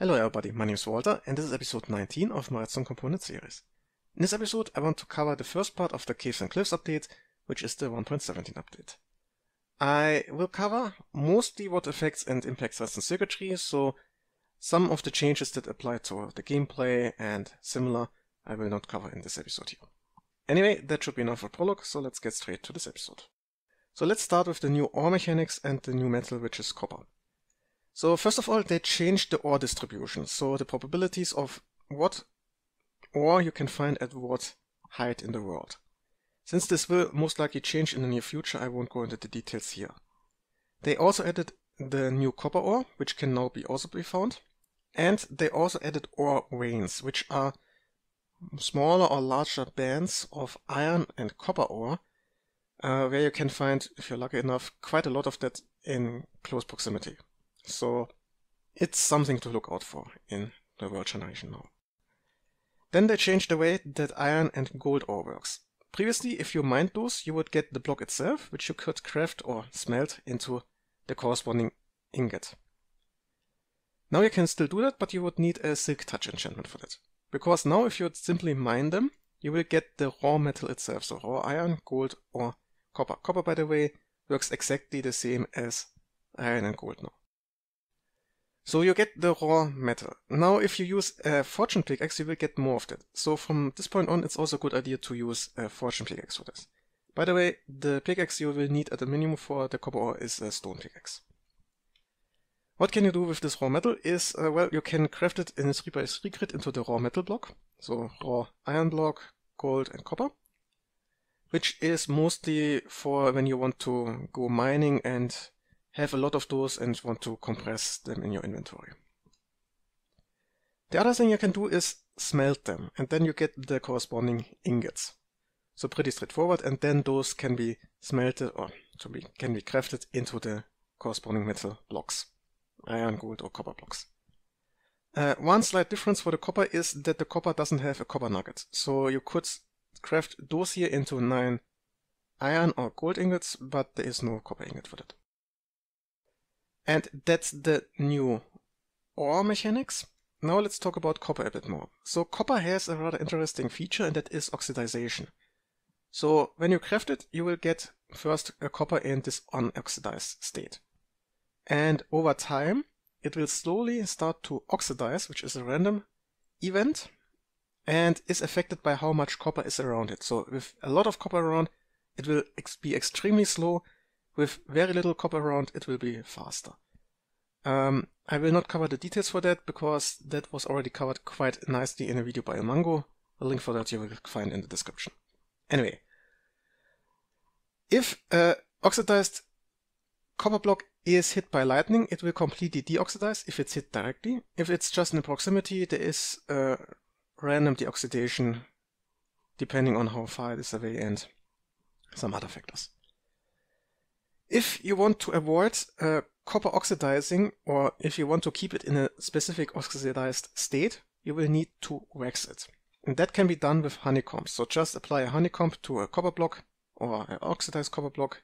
Hello everybody, my name is Walter and this is episode 19 of my Redstone Component series. In this episode I want to cover the first part of the Caves and Cliffs update, which is the 1.17 update. I will cover mostly what affects and impacts Redstone circuitry, so some of the changes that apply to the gameplay and similar I will not cover in this episode here. Anyway, that should be enough for prologue, so let's get straight to this episode. So let's start with the new ore mechanics and the new metal which is copper. So first of all, they changed the ore distribution. So the probabilities of what ore you can find at what height in the world. Since this will most likely change in the near future, I won't go into the details here. They also added the new copper ore, which can now be also be found. And they also added ore veins, which are smaller or larger bands of iron and copper ore, uh, where you can find, if you're lucky enough, quite a lot of that in close proximity. So it's something to look out for in the world generation now. Then they changed the way that iron and gold ore works. Previously, if you mined those, you would get the block itself, which you could craft or smelt into the corresponding ingot. Now you can still do that, but you would need a silk touch enchantment for that. Because now if you simply mine them, you will get the raw metal itself, so raw iron, gold or copper. Copper, by the way, works exactly the same as iron and gold now. So you get the raw metal. Now if you use a fortune pickaxe, you will get more of that. So from this point on, it's also a good idea to use a fortune pickaxe for this. By the way, the pickaxe you will need at the minimum for the copper ore is a stone pickaxe. What can you do with this raw metal is, uh, well, you can craft it in a 3x3 grid into the raw metal block. So raw iron block, gold and copper. Which is mostly for when you want to go mining and have a lot of those and want to compress them in your inventory. The other thing you can do is smelt them and then you get the corresponding ingots. So pretty straightforward and then those can be smelted or to be, can be crafted into the corresponding metal blocks. Iron, gold or copper blocks. Uh, one slight difference for the copper is that the copper doesn't have a copper nugget. So you could craft those here into 9 iron or gold ingots, but there is no copper ingot for that. And that's the new ore mechanics. Now let's talk about copper a bit more. So copper has a rather interesting feature and that is oxidization. So when you craft it, you will get first a copper in this unoxidized state. And over time, it will slowly start to oxidize, which is a random event, and is affected by how much copper is around it. So with a lot of copper around, it will be extremely slow with very little copper around, it will be faster. Um, I will not cover the details for that because that was already covered quite nicely in a video by Mango. A link for that you will find in the description. Anyway, if an oxidized copper block is hit by lightning, it will completely deoxidize if it's hit directly. If it's just in the proximity, there is random deoxidation depending on how far it is away and some other factors. If you want to avoid uh, copper oxidizing, or if you want to keep it in a specific oxidized state, you will need to wax it. And that can be done with honeycomb. So just apply a honeycomb to a copper block or an oxidized copper block,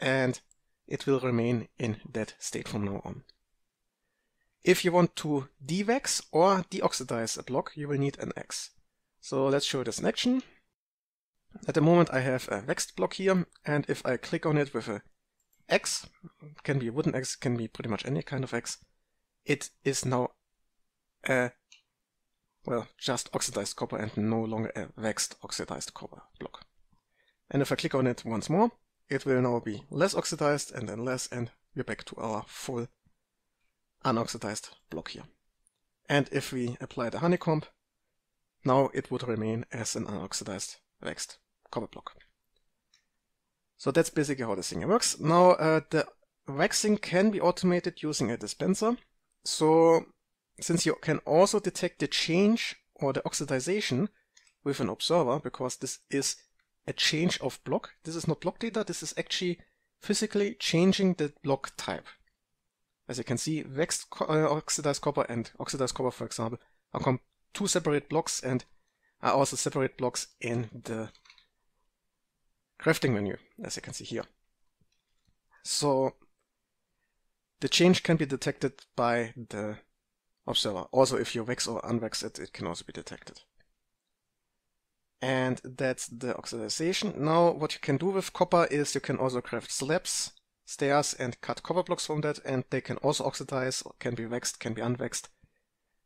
and it will remain in that state from now on. If you want to dewax or deoxidize a block, you will need an X. So let's show this in action. At the moment I have a waxed block here, and if I click on it with a X, can be a wooden X, can be pretty much any kind of X, it is now a, well, just oxidized copper and no longer a waxed oxidized copper block. And if I click on it once more, it will now be less oxidized and then less, and we're back to our full unoxidized block here. And if we apply the honeycomb, now it would remain as an unoxidized waxed copper block. So that's basically how this thing works. Now uh, the waxing can be automated using a dispenser. So since you can also detect the change or the oxidization with an observer, because this is a change of block. This is not block data, this is actually physically changing the block type. As you can see, waxed uh, oxidized copper and oxidized copper, for example, are two separate blocks and are also separate blocks in the crafting menu, as you can see here. So the change can be detected by the observer. Also, if you wax or unwax it, it can also be detected. And that's the oxidization. Now, what you can do with copper is you can also craft slabs, stairs, and cut copper blocks from that, and they can also oxidize, can be waxed, can be unwaxed.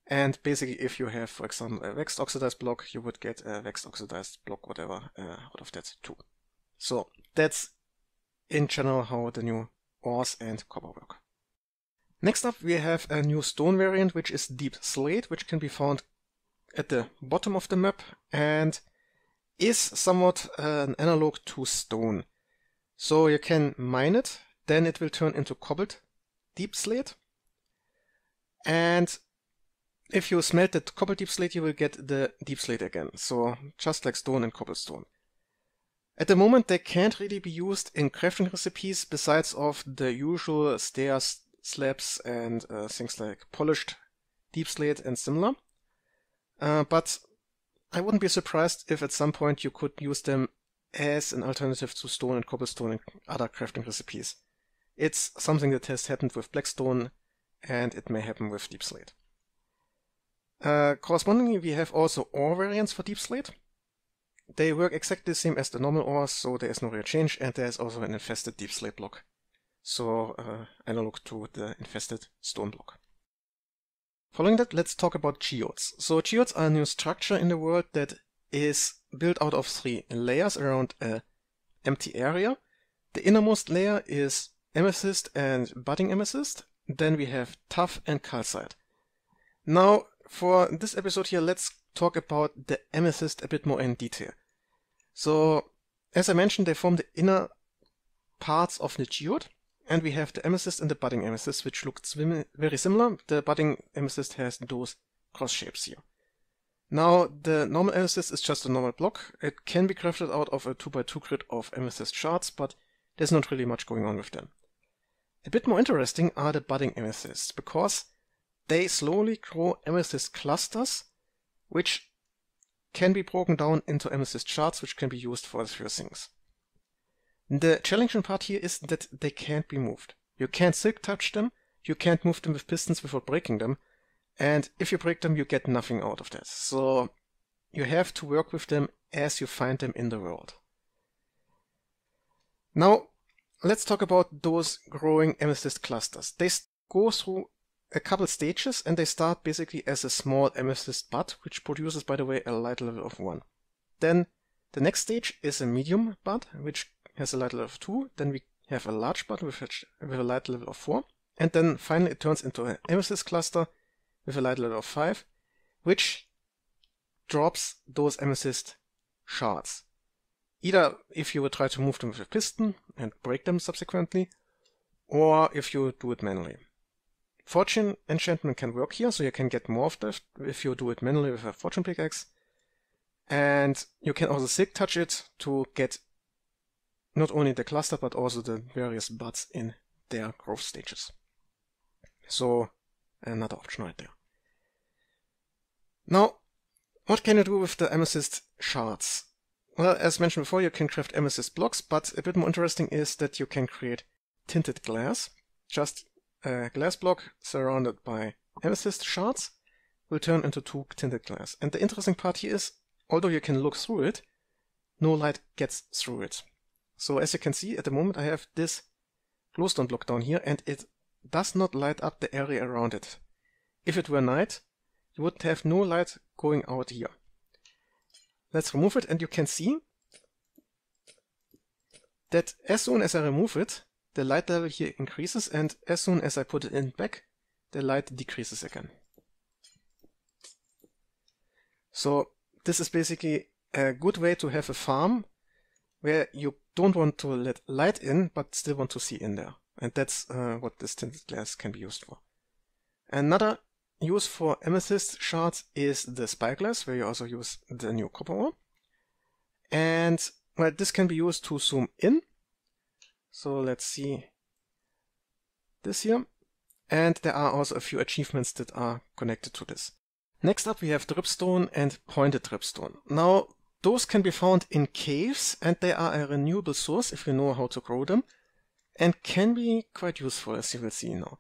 And basically, if you have, for example, a waxed oxidized block, you would get a waxed oxidized block, whatever, uh, out of that too. So that's in general how the new ores and copper work. Next up we have a new stone variant which is Deep Slate which can be found at the bottom of the map and is somewhat an analog to stone. So you can mine it, then it will turn into cobbled deep slate. And if you smelt that cobbled deep slate, you will get the deep slate again. So just like stone and cobblestone. At the moment they can't really be used in crafting recipes besides of the usual stairs, slabs and uh, things like polished deep slate and similar. Uh, but I wouldn't be surprised if at some point you could use them as an alternative to stone and cobblestone and other crafting recipes. It's something that has happened with blackstone and it may happen with deep slate. Uh, correspondingly, we have also ore variants for deep slate. They work exactly the same as the normal ores, so there is no real change, and there is also an infested deep slate block. So uh, analog to the infested stone block. Following that, let's talk about geodes. So geodes are a new structure in the world that is built out of three layers around an empty area. The innermost layer is amethyst and budding amethyst. Then we have tuff and calcite. Now, for this episode here, let's talk about the amethyst a bit more in detail. So, as I mentioned, they form the inner parts of the geode, and we have the amethyst and the budding amethyst, which look very similar. The budding amethyst has those cross shapes here. Now, the normal amethyst is just a normal block. It can be crafted out of a 2x2 grid of amethyst shards, but there's not really much going on with them. A bit more interesting are the budding amethysts, because they slowly grow amethyst clusters which can be broken down into MSys charts, which can be used for a few things. The challenging part here is that they can't be moved. You can't silk touch them, you can't move them with pistons without breaking them, and if you break them, you get nothing out of that. So you have to work with them as you find them in the world. Now, let's talk about those growing MSList clusters. They go through a couple stages and they start basically as a small amethyst bud, which produces, by the way, a light level of 1. Then the next stage is a medium bud, which has a light level of 2. Then we have a large bud with a, with a light level of 4. And then finally it turns into an amethyst cluster with a light level of 5, which drops those amethyst shards. Either if you would try to move them with a piston and break them subsequently, or if you do it manually. Fortune enchantment can work here, so you can get more of that if you do it manually with a fortune pickaxe. And you can also sick touch it to get not only the cluster but also the various buds in their growth stages. So another option right there. Now, what can you do with the amethyst shards? Well, as mentioned before, you can craft amethyst blocks, but a bit more interesting is that you can create tinted glass just a glass block surrounded by amethyst shards will turn into two tinted glass. And the interesting part here is, although you can look through it, no light gets through it. So as you can see, at the moment I have this glowstone block down here and it does not light up the area around it. If it were night, you would have no light going out here. Let's remove it and you can see that as soon as I remove it, the light level here increases and as soon as I put it in back, the light decreases again. So this is basically a good way to have a farm where you don't want to let light in, but still want to see in there. And that's uh, what this tinted glass can be used for. Another use for amethyst shards is the spyglass, where you also use the new copper ore. And well, this can be used to zoom in so let's see this here. And there are also a few achievements that are connected to this. Next up we have dripstone and pointed dripstone. Now those can be found in caves and they are a renewable source if you know how to grow them and can be quite useful as you will see now.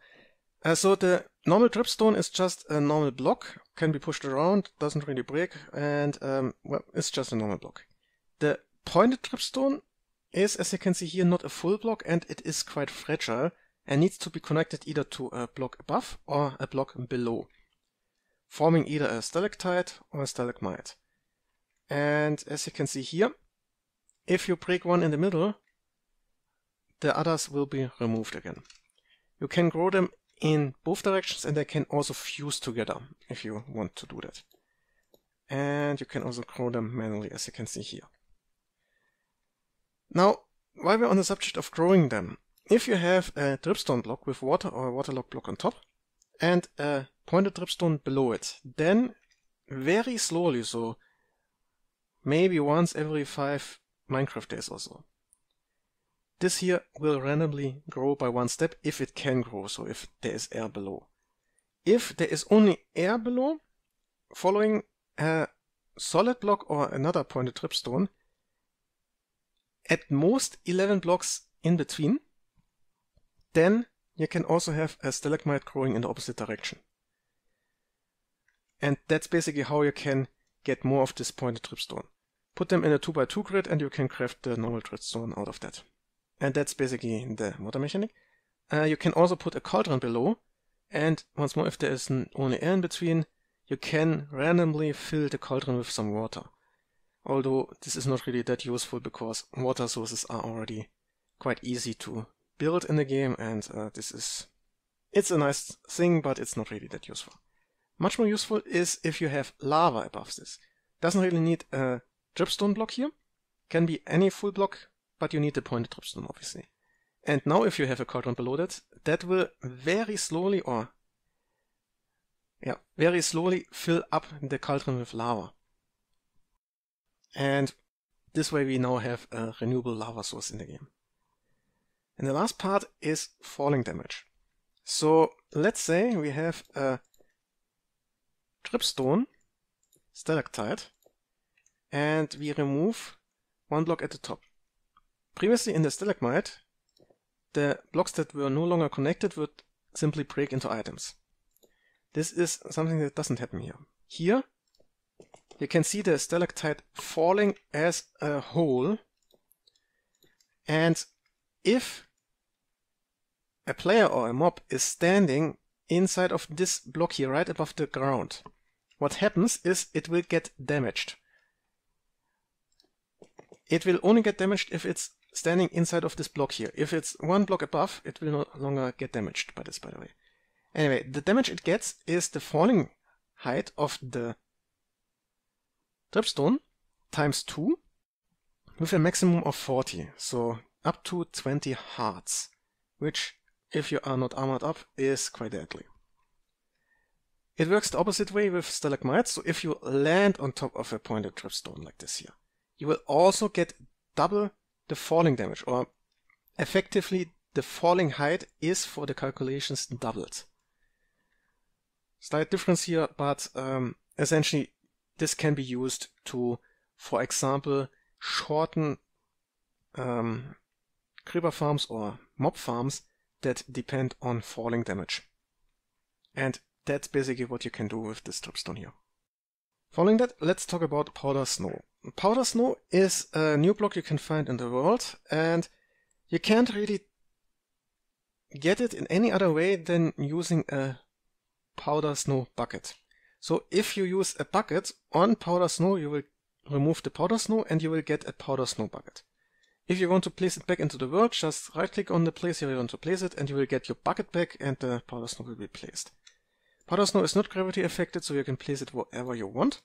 Uh, so the normal dripstone is just a normal block, can be pushed around, doesn't really break, and um, well, it's just a normal block. The pointed dripstone is, as you can see here, not a full block and it is quite fragile and needs to be connected either to a block above or a block below, forming either a stalactite or a stalagmite. And as you can see here, if you break one in the middle, the others will be removed again. You can grow them in both directions and they can also fuse together if you want to do that. And you can also grow them manually as you can see here. Now, while we're on the subject of growing them, if you have a dripstone block with water or a waterlogged block on top and a pointed dripstone below it, then very slowly, so maybe once every five Minecraft days or so, this here will randomly grow by one step if it can grow, so if there is air below. If there is only air below, following a solid block or another pointed dripstone, at most 11 blocks in between, then you can also have a stalagmite growing in the opposite direction. And that's basically how you can get more of this pointed dripstone. Put them in a 2x2 grid and you can craft the normal dripstone out of that. And that's basically the water mechanic. Uh, you can also put a cauldron below, and once more, if there is only air in between, you can randomly fill the cauldron with some water although this is not really that useful because water sources are already quite easy to build in the game and uh, this is it's a nice thing but it's not really that useful. Much more useful is if you have lava above this. Doesn't really need a dripstone block here. Can be any full block, but you need the pointed dripstone obviously. And now if you have a cauldron below that, that will very slowly or yeah, very slowly fill up the cauldron with lava. And this way we now have a renewable lava source in the game. And the last part is falling damage. So let's say we have a dripstone stalactite and we remove one block at the top. Previously in the stalagmite, the blocks that were no longer connected would simply break into items. This is something that doesn't happen here. Here, you can see the stalactite falling as a whole. And if a player or a mob is standing inside of this block here, right above the ground, what happens is it will get damaged. It will only get damaged if it's standing inside of this block here. If it's one block above, it will no longer get damaged by this, by the way. Anyway, the damage it gets is the falling height of the dripstone times 2 with a maximum of 40, so up to 20 hearts, which, if you are not armored up, is quite deadly. It works the opposite way with stalagmites, so if you land on top of a pointed dripstone like this here, you will also get double the falling damage, or effectively the falling height is for the calculations doubled. Slight difference here, but um, essentially this can be used to, for example, shorten um, creeper farms or mob farms that depend on falling damage. And that's basically what you can do with this dripstone here. Following that, let's talk about Powder Snow. Powder Snow is a new block you can find in the world, and you can't really get it in any other way than using a Powder Snow bucket. So if you use a bucket on powder snow, you will remove the powder snow and you will get a powder snow bucket. If you want to place it back into the world, just right click on the place where you want to place it and you will get your bucket back and the powder snow will be placed. Powder snow is not gravity affected, so you can place it wherever you want.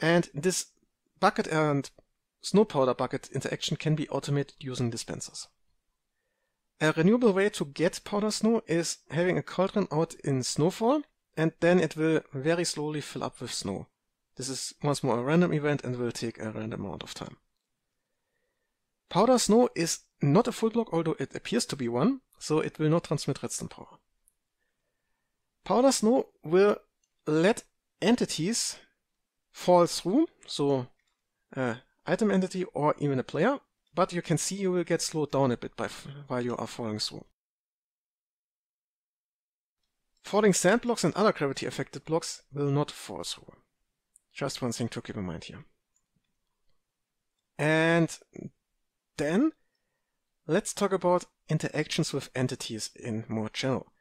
And this bucket and snow powder bucket interaction can be automated using dispensers. A renewable way to get powder snow is having a cauldron out in snowfall and then it will very slowly fill up with snow. This is once more a random event and will take a random amount of time. Powder snow is not a full block, although it appears to be one, so it will not transmit redstone power. Powder snow will let entities fall through, so an uh, item entity or even a player, but you can see you will get slowed down a bit by while you are falling through. Falling sand blocks and other gravity-affected blocks will not fall through. Just one thing to keep in mind here. And then let's talk about interactions with entities in more general.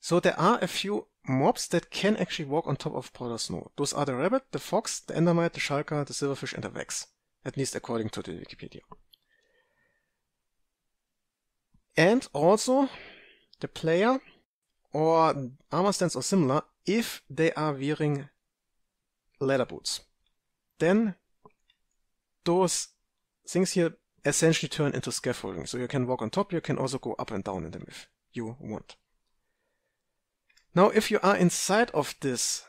So there are a few mobs that can actually walk on top of powder snow. Those are the rabbit, the fox, the endermite, the shulker, the silverfish, and the vex. At least according to the Wikipedia. And also, the player or armor stands or similar if they are wearing leather boots. Then those things here essentially turn into scaffolding. So you can walk on top, you can also go up and down in them if you want. Now if you are inside of this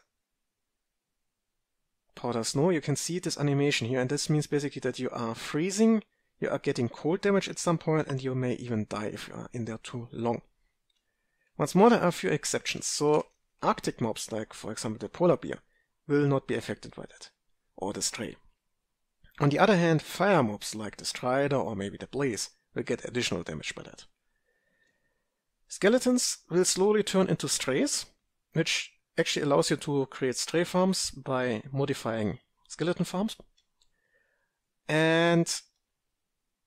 powder snow, you can see this animation here and this means basically that you are freezing, you are getting cold damage at some point and you may even die if you are in there too long. Once more, there are a few exceptions, so Arctic mobs, like for example the polar bear, will not be affected by that, or the stray. On the other hand, fire mobs like the strider or maybe the blaze will get additional damage by that. Skeletons will slowly turn into strays, which actually allows you to create stray farms by modifying skeleton farms. And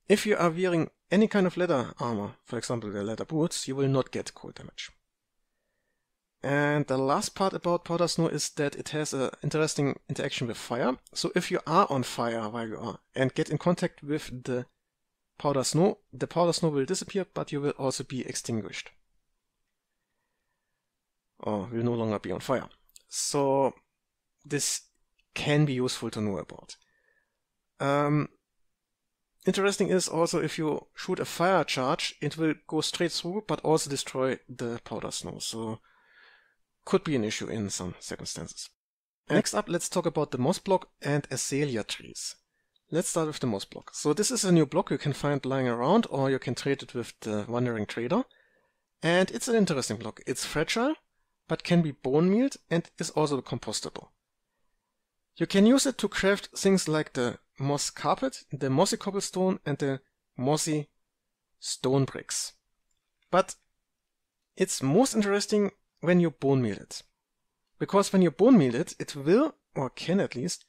if you are wearing any kind of leather armor, for example the leather boots, you will not get cold damage. And the last part about powder snow is that it has an interesting interaction with fire. So if you are on fire while you are and get in contact with the powder snow, the powder snow will disappear, but you will also be extinguished. Or will no longer be on fire. So this can be useful to know about. Um, Interesting is also if you shoot a fire charge, it will go straight through, but also destroy the powder snow. So could be an issue in some circumstances. Next up, let's talk about the moss block and azalea trees. Let's start with the moss block. So this is a new block you can find lying around or you can trade it with the wandering trader. And it's an interesting block. It's fragile, but can be bone mealed and is also compostable. You can use it to craft things like the moss carpet, the mossy cobblestone and the mossy stone bricks. But it's most interesting when you bone meal it. Because when you bone meal it, it will, or can at least,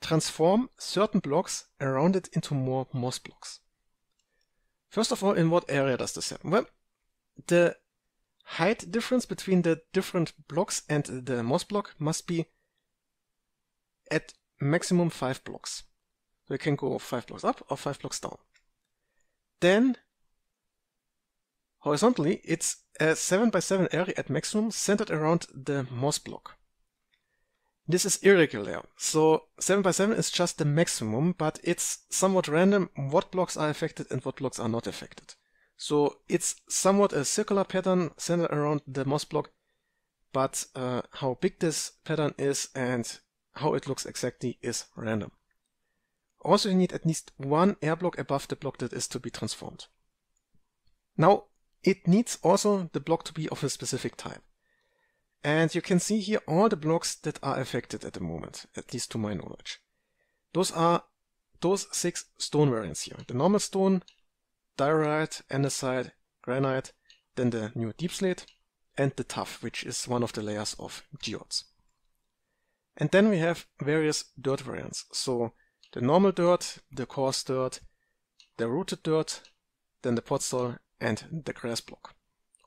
transform certain blocks around it into more moss blocks. First of all, in what area does this happen? Well, the height difference between the different blocks and the moss block must be at maximum 5 blocks. So can go five blocks up or five blocks down. Then horizontally, it's a seven by seven area at maximum centered around the moss block. This is irregular, so 7 by 7 is just the maximum, but it's somewhat random what blocks are affected and what blocks are not affected. So it's somewhat a circular pattern centered around the moss block, but uh, how big this pattern is and how it looks exactly is random. Also you need at least one air block above the block that is to be transformed. Now it needs also the block to be of a specific type. And you can see here all the blocks that are affected at the moment, at least to my knowledge. Those are those six stone variants here. The normal stone, diorite, andesite, granite, then the new deep slate, and the tuff, which is one of the layers of geodes. And then we have various dirt variants. So the normal dirt, the coarse dirt, the rooted dirt, then the pot soil and the grass block.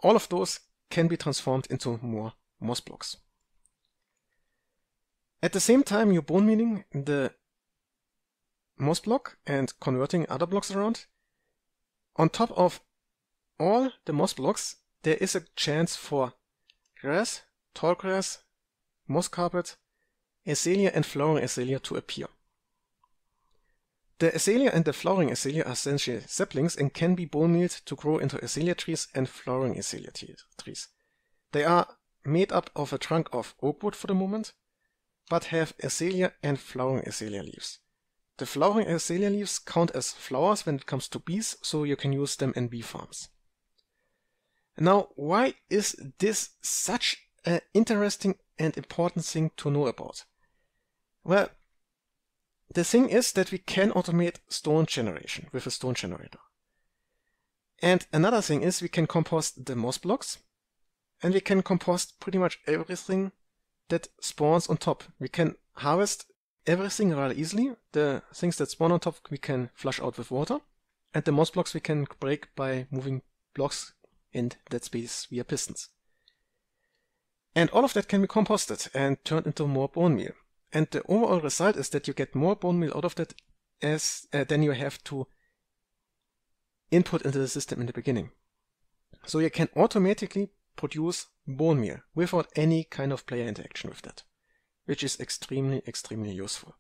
All of those can be transformed into more moss blocks. At the same time you're bone meaning the moss block and converting other blocks around, on top of all the moss blocks there is a chance for grass, tall grass, moss carpet, azalea and flowering azalea to appear. The azalea and the flowering azalea are essentially saplings and can be bone mealed to grow into azalea trees and flowering azalea trees. They are made up of a trunk of oak wood for the moment, but have azalea and flowering azalea leaves. The flowering azalea leaves count as flowers when it comes to bees, so you can use them in bee farms. Now, why is this such an interesting and important thing to know about? Well, the thing is that we can automate stone generation with a stone generator. And another thing is we can compost the moss blocks and we can compost pretty much everything that spawns on top. We can harvest everything rather easily. The things that spawn on top we can flush out with water and the moss blocks we can break by moving blocks in that space via pistons. And all of that can be composted and turned into more bone meal. And the overall result is that you get more bone meal out of that as uh, than you have to input into the system in the beginning. So you can automatically produce bone meal without any kind of player interaction with that, which is extremely, extremely useful.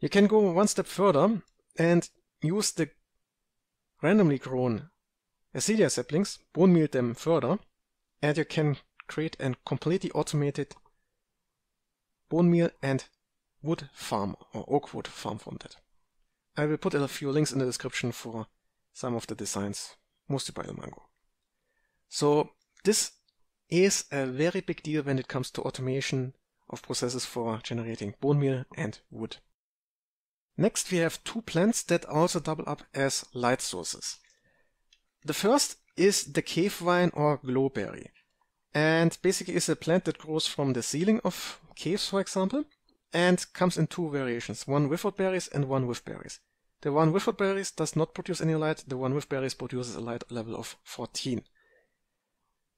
You can go one step further and use the randomly grown acelia saplings, bone meal them further, and you can create a completely automated bone meal and wood farm or oak wood farm from that. I will put a few links in the description for some of the designs, mostly by the mango. So this is a very big deal when it comes to automation of processes for generating bone meal and wood. Next we have two plants that also double up as light sources. The first is the cave vine or glowberry. And basically is a plant that grows from the ceiling of Caves, for example, and comes in two variations, one without berries and one with berries. The one without berries does not produce any light, the one with berries produces a light level of 14.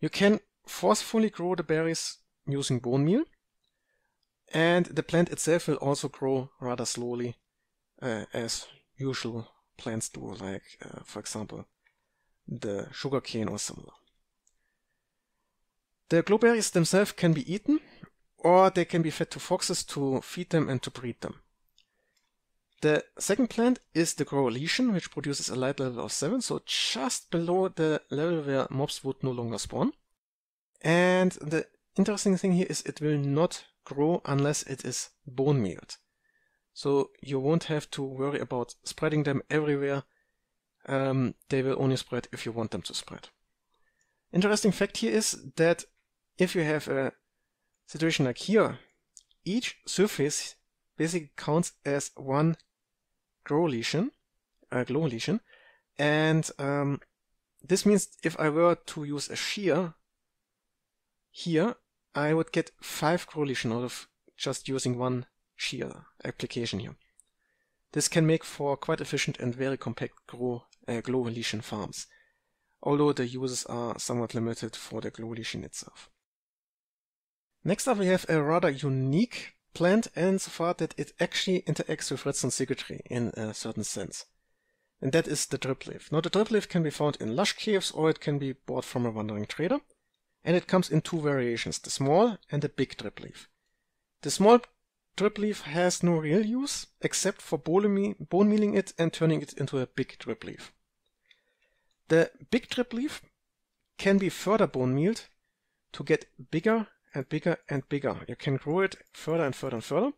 You can forcefully grow the berries using bone meal, and the plant itself will also grow rather slowly uh, as usual plants do, like, uh, for example, the sugarcane or similar. The glowberries themselves can be eaten, or they can be fed to foxes to feed them and to breed them. The second plant is the grow lesion, which produces a light level of 7, so just below the level where mobs would no longer spawn. And the interesting thing here is it will not grow unless it is bone mealed. So you won't have to worry about spreading them everywhere. Um, they will only spread if you want them to spread. Interesting fact here is that if you have a situation like here, each surface basically counts as one grow lesion, a uh, glow lesion, and um, this means if I were to use a shear here, I would get five grow lesion out of just using one shear application here. This can make for quite efficient and very compact grow, uh, glow lesion farms, although the uses are somewhat limited for the glow lesion itself. Next up we have a rather unique plant insofar that it actually interacts with redstone circuitry in a certain sense. And that is the drip leaf. Now the drip leaf can be found in lush caves or it can be bought from a wandering trader. And it comes in two variations, the small and the big drip leaf. The small drip leaf has no real use except for bone milling it and turning it into a big drip leaf. The big drip leaf can be further bone milled to get bigger and bigger and bigger. You can grow it further and further and further.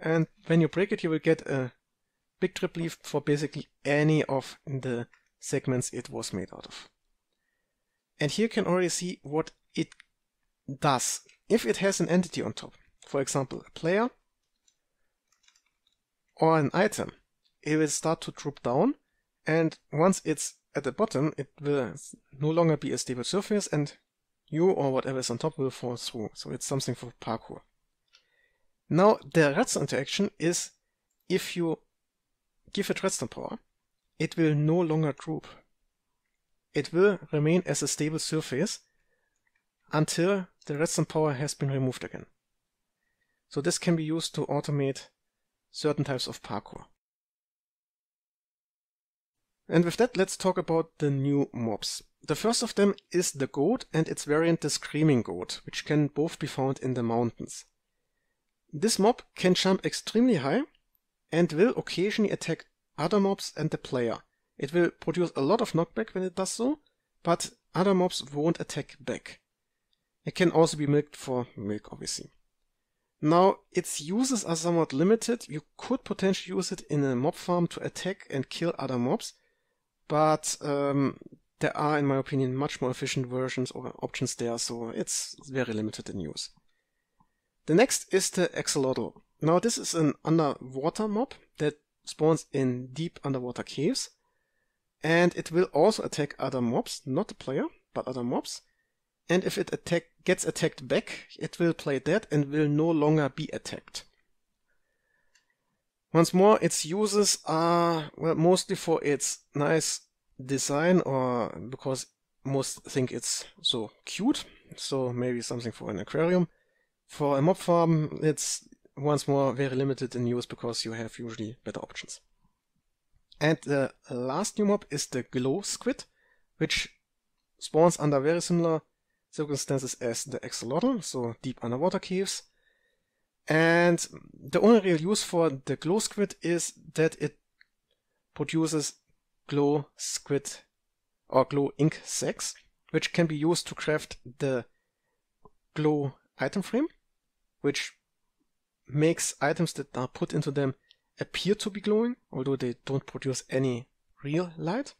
And when you break it, you will get a big trip leaf for basically any of the segments it was made out of. And here you can already see what it does. If it has an entity on top, for example, a player or an item, it will start to drop down. And once it's at the bottom, it will no longer be a stable surface and you or whatever is on top will fall through. So it's something for parkour. Now the redstone interaction is if you give it redstone power, it will no longer droop. It will remain as a stable surface until the redstone power has been removed again. So this can be used to automate certain types of parkour. And with that, let's talk about the new mobs. The first of them is the goat and its variant the screaming goat, which can both be found in the mountains. This mob can jump extremely high and will occasionally attack other mobs and the player. It will produce a lot of knockback when it does so, but other mobs won't attack back. It can also be milked for milk, obviously. Now, its uses are somewhat limited. You could potentially use it in a mob farm to attack and kill other mobs, but um, there are, in my opinion, much more efficient versions or options there, so it's very limited in use. The next is the Axolotl. Now this is an underwater mob that spawns in deep underwater caves, and it will also attack other mobs, not the player, but other mobs. And if it attack gets attacked back, it will play dead and will no longer be attacked. Once more, its uses are well mostly for its nice design or because most think it's so cute. So maybe something for an aquarium. For a mob farm, it's once more very limited in use because you have usually better options. And the last new mob is the glow squid, which spawns under very similar circumstances as the axolotl, so deep underwater caves. And the only real use for the glow squid is that it produces glow squid or glow ink sacks, which can be used to craft the glow item frame, which makes items that are put into them appear to be glowing, although they don't produce any real light.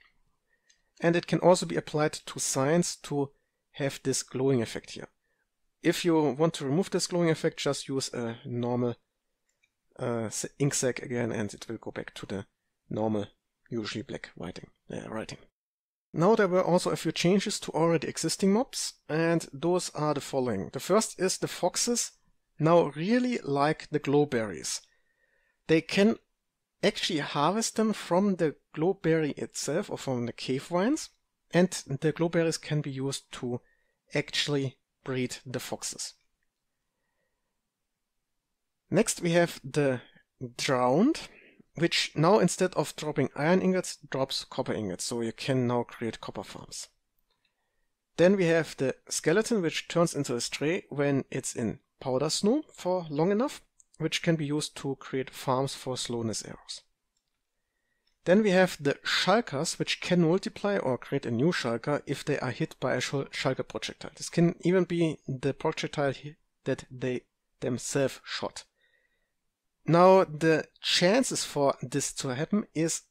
And it can also be applied to signs to have this glowing effect here. If you want to remove this glowing effect, just use a normal uh, ink sac again and it will go back to the normal usually black writing. Uh, writing. Now there were also a few changes to already existing mobs, and those are the following. The first is the foxes now really like the glowberries. They can actually harvest them from the glowberry itself or from the cave vines, and the glowberries can be used to actually breed the foxes. Next we have the drowned which now instead of dropping iron ingots drops copper ingots so you can now create copper farms. Then we have the skeleton which turns into a stray when it's in powder snow for long enough which can be used to create farms for slowness arrows. Then we have the shulkers which can multiply or create a new shulker if they are hit by a shulker projectile. This can even be the projectile that they themselves shot. Now the chances for this to happen is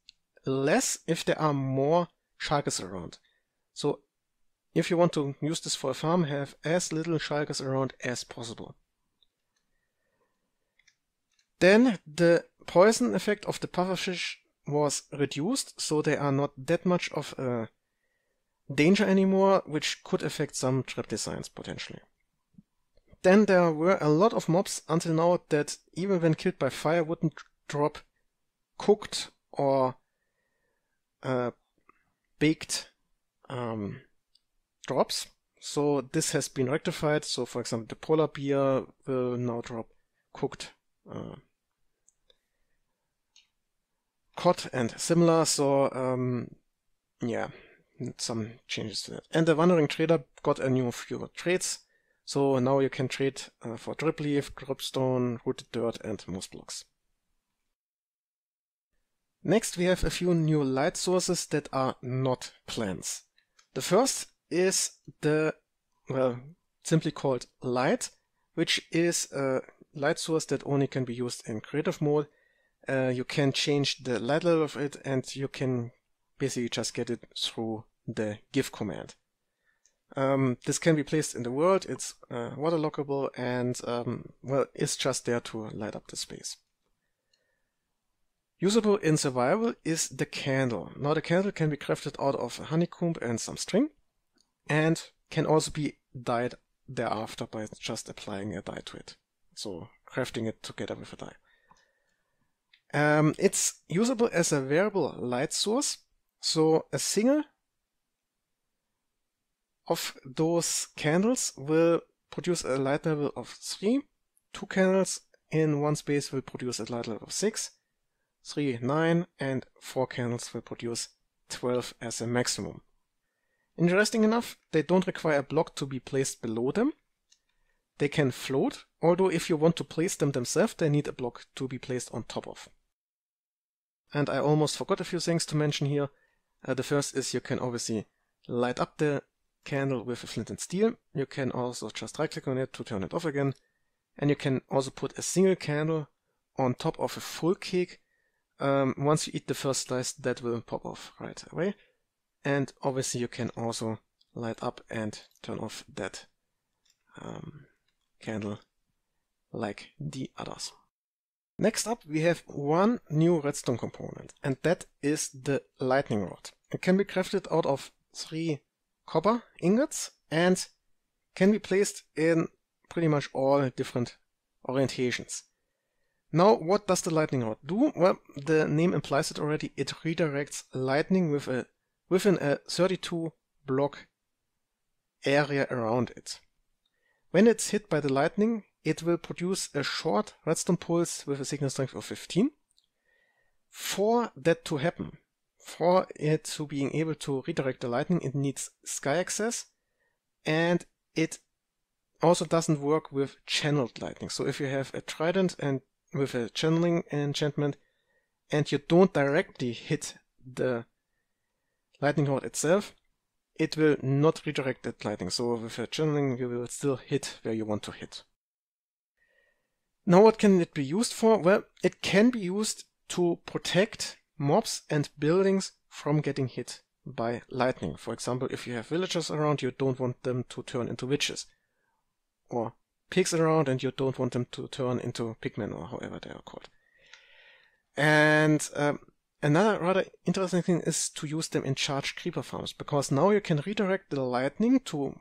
less if there are more shulkers around. So if you want to use this for a farm, have as little shulkers around as possible. Then the poison effect of the pufferfish was reduced, so they are not that much of a danger anymore, which could affect some trap designs potentially. Then there were a lot of mobs until now that even when killed by fire wouldn't drop cooked or uh, baked um, drops. So this has been rectified. So for example, the polar bear will now drop cooked uh, cod and similar. So um, yeah, some changes to that. And the wandering trader got a new few traits. So now you can trade uh, for drip leaf, gripstone, rooted dirt and moss blocks. Next we have a few new light sources that are not plants. The first is the, well, simply called light, which is a light source that only can be used in creative mode. Uh, you can change the light level of it and you can basically just get it through the give command. Um, this can be placed in the world, it's uh, water lockable, and um, well, it's just there to light up the space. Usable in survival is the candle. Now the candle can be crafted out of honeycomb and some string, and can also be dyed thereafter by just applying a dye to it. So crafting it together with a dye. Um, it's usable as a variable light source. So a single of those candles will produce a light level of 3. Two candles in one space will produce a light level of 6. 3, 9, and 4 candles will produce 12 as a maximum. Interesting enough, they don't require a block to be placed below them. They can float, although if you want to place them themselves, they need a block to be placed on top of. And I almost forgot a few things to mention here. Uh, the first is you can obviously light up the candle with a flint and steel. You can also just right click on it to turn it off again. And you can also put a single candle on top of a full cake. Um, once you eat the first slice, that will pop off right away. And obviously you can also light up and turn off that um, candle like the others. Next up, we have one new redstone component, and that is the lightning rod. It can be crafted out of three copper ingots and can be placed in pretty much all different orientations. Now, what does the lightning rod do? Well, the name implies it already. It redirects lightning with a, within a 32 block area around it. When it's hit by the lightning, it will produce a short redstone pulse with a signal strength of 15. For that to happen, for it to being able to redirect the lightning, it needs sky access and it also doesn't work with channeled lightning. So if you have a trident and with a channeling enchantment and you don't directly hit the lightning rod itself, it will not redirect that lightning. So with a channeling, you will still hit where you want to hit. Now what can it be used for? Well, it can be used to protect mobs and buildings from getting hit by lightning. For example, if you have villagers around, you don't want them to turn into witches. Or pigs around and you don't want them to turn into pigmen or however they are called. And um, another rather interesting thing is to use them in charged creeper farms because now you can redirect the lightning to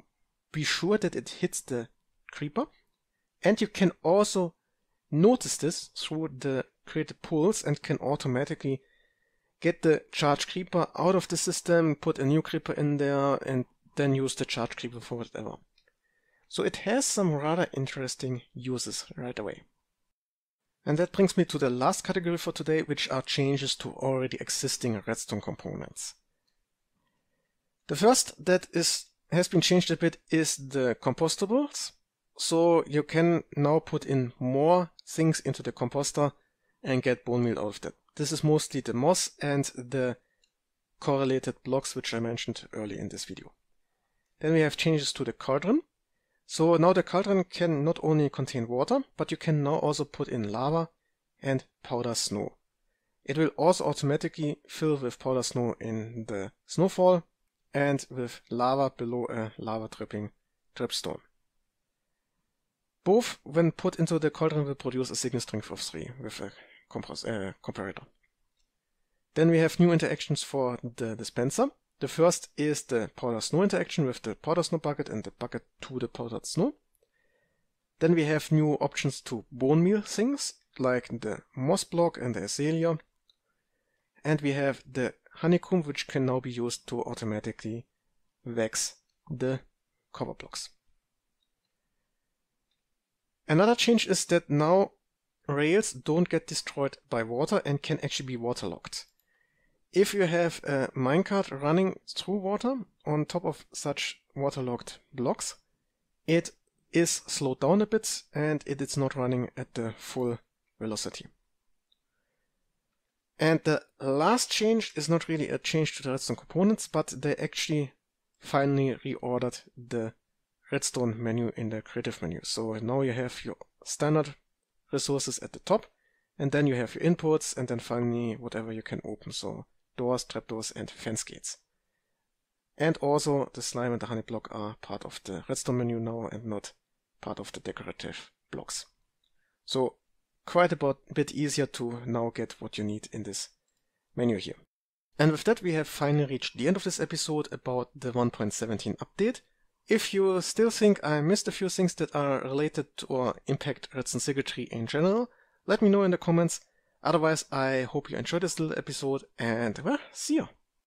be sure that it hits the creeper. And you can also notice this through the created pools and can automatically get the charge creeper out of the system, put a new creeper in there, and then use the charge creeper for whatever. So it has some rather interesting uses right away. And that brings me to the last category for today, which are changes to already existing redstone components. The first that is has been changed a bit is the compostables. So you can now put in more things into the composter and get bone meal out of that. This is mostly the MOS and the correlated blocks which I mentioned early in this video. Then we have changes to the cauldron. So now the cauldron can not only contain water, but you can now also put in lava and powder snow. It will also automatically fill with powder snow in the snowfall and with lava below a lava dripping dripstone. Both, when put into the cauldron, will produce a signal strength of 3 with a uh, comparator. Then we have new interactions for the dispenser. The first is the powder snow interaction with the powder snow bucket and the bucket to the powdered snow. Then we have new options to bone meal things like the moss block and the azalea. And we have the honeycomb which can now be used to automatically wax the cover blocks. Another change is that now rails don't get destroyed by water and can actually be waterlogged. If you have a minecart running through water on top of such waterlogged blocks, it is slowed down a bit and it is not running at the full velocity. And the last change is not really a change to the redstone components, but they actually finally reordered the redstone menu in the creative menu. So now you have your standard resources at the top, and then you have your inputs, and then finally whatever you can open, so doors, trapdoors, and fence gates. And also the slime and the honey block are part of the redstone menu now and not part of the decorative blocks. So quite a bit easier to now get what you need in this menu here. And with that we have finally reached the end of this episode about the 1.17 update. If you still think I missed a few things that are related to or impact Redson circuitry in general, let me know in the comments. Otherwise, I hope you enjoyed this little episode and, well, see you.